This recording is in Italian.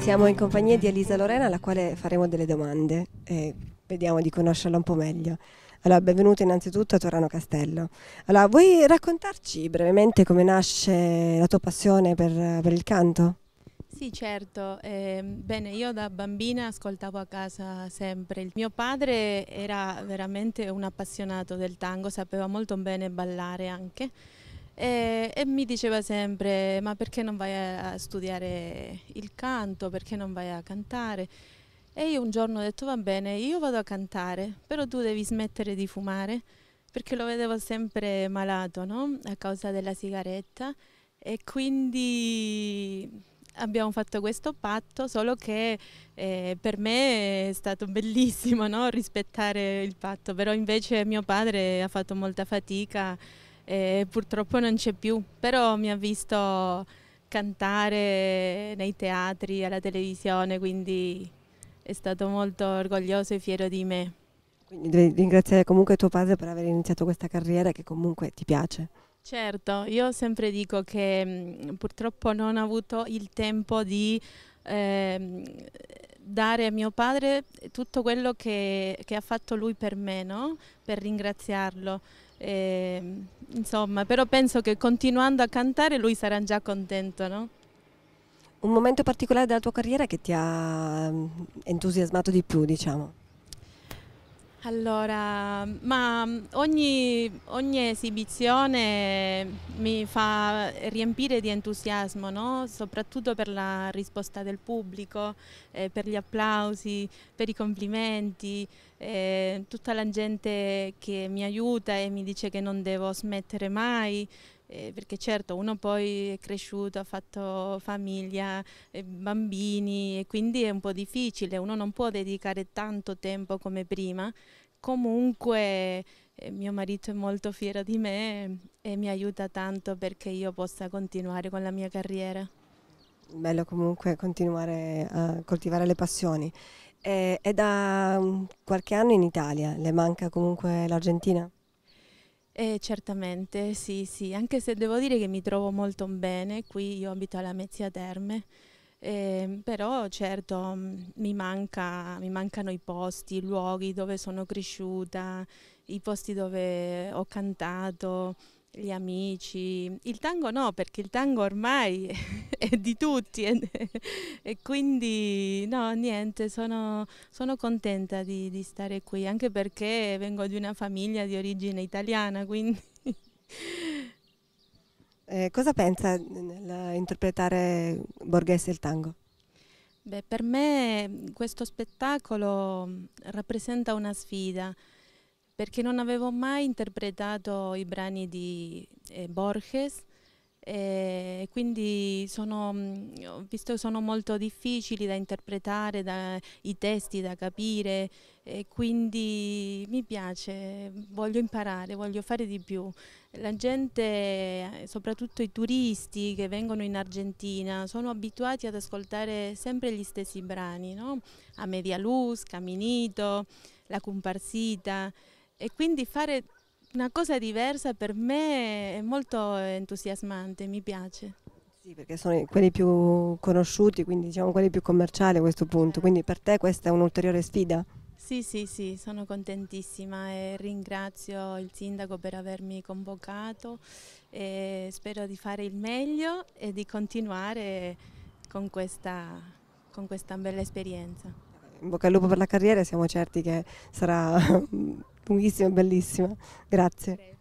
Siamo in compagnia di Elisa Lorena alla quale faremo delle domande e vediamo di conoscerla un po' meglio. Allora, benvenuta innanzitutto a Torano Castello. Allora, vuoi raccontarci brevemente come nasce la tua passione per, per il canto? Sì, certo. Eh, bene, io da bambina ascoltavo a casa sempre. Il mio padre era veramente un appassionato del tango, sapeva molto bene ballare anche. E, e, mi diceva sempre ma perché non vai a studiare il canto, perché non vai a cantare? E io un giorno ho detto va bene, io vado a cantare, però tu devi smettere di fumare, perché lo vedevo sempre malato no? a causa della sigaretta e quindi abbiamo fatto questo patto, solo che eh, per me è stato bellissimo no? rispettare il patto, però invece mio padre ha fatto molta fatica e purtroppo non c'è più, però mi ha visto cantare nei teatri, alla televisione, quindi è stato molto orgoglioso e fiero di me. Quindi devi ringraziare comunque tuo padre per aver iniziato questa carriera che comunque ti piace. Certo, io sempre dico che mh, mm, purtroppo non ho avuto il tempo di eh, dare a mio padre tutto quello che, che ha fatto lui per me, no? per ringraziarlo. E, ehm, insomma, però penso che continuando a cantare lui sarà già contento. No? Un momento particolare della tua carriera che ti ha mm, entusiasmato di più, diciamo? Allora, ma ogni, ogni, esibizione mi fa riempire di entusiasmo, no? soprattutto per la risposta del pubblico, eh, per gli applausi, per i complimenti, eh, tutta la gente che mi aiuta e mi dice che non devo smettere mai eh, perché certo uno poi è cresciuto, ha fatto famiglia, eh, bambini e quindi è un po' difficile, uno non può dedicare tanto tempo come prima, comunque eh, mio marito è molto fiero di me eh, e mi aiuta tanto perché io possa continuare con la mia carriera. Bello comunque continuare a coltivare le passioni. è da mm, qualche anno in Italia, le manca comunque l'Argentina? Eh, certamente, sì, sì, anche se devo dire che mi trovo molto bene, qui io abito alla Mezzia Terme, eh, però certo mm, mi, manca, mi mancano i posti, i luoghi dove sono cresciuta, i posti dove ho cantato, gli amici. Il tango no, perché il tango ormai è di tutti e, e quindi no, niente, sono, sono contenta di, di, stare qui, anche perché vengo di una famiglia di origine italiana, quindi... Eh, cosa pensa nell'interpretare Borghese il tango? Beh, per me questo spettacolo mm, rappresenta una sfida, perché non avevo mai interpretato i brani di eh, Borges e eh, quindi sono, mm, visto che sono molto difficili da interpretare, da, i testi da capire, quindi mi piace, voglio imparare, voglio fare di più. La gente, soprattutto i turisti che vengono in Argentina, sono abituati ad ascoltare sempre gli stessi brani, no? a media luz, Caminito, La comparsita e quindi fare una cosa diversa per me è molto entusiasmante, mi piace. Sì, perché sono quelli più conosciuti, quindi diciamo quelli più commerciali a questo punto, quindi per te questa è un'ulteriore sfida? Sì, sì, sì, sono contentissima e ringrazio il sindaco per avermi convocato e spero di fare il meglio e di continuare con questa, con questa bella esperienza. In bocca al lupo per la carriera, siamo certi che sarà lunghissima, bellissima. Grazie.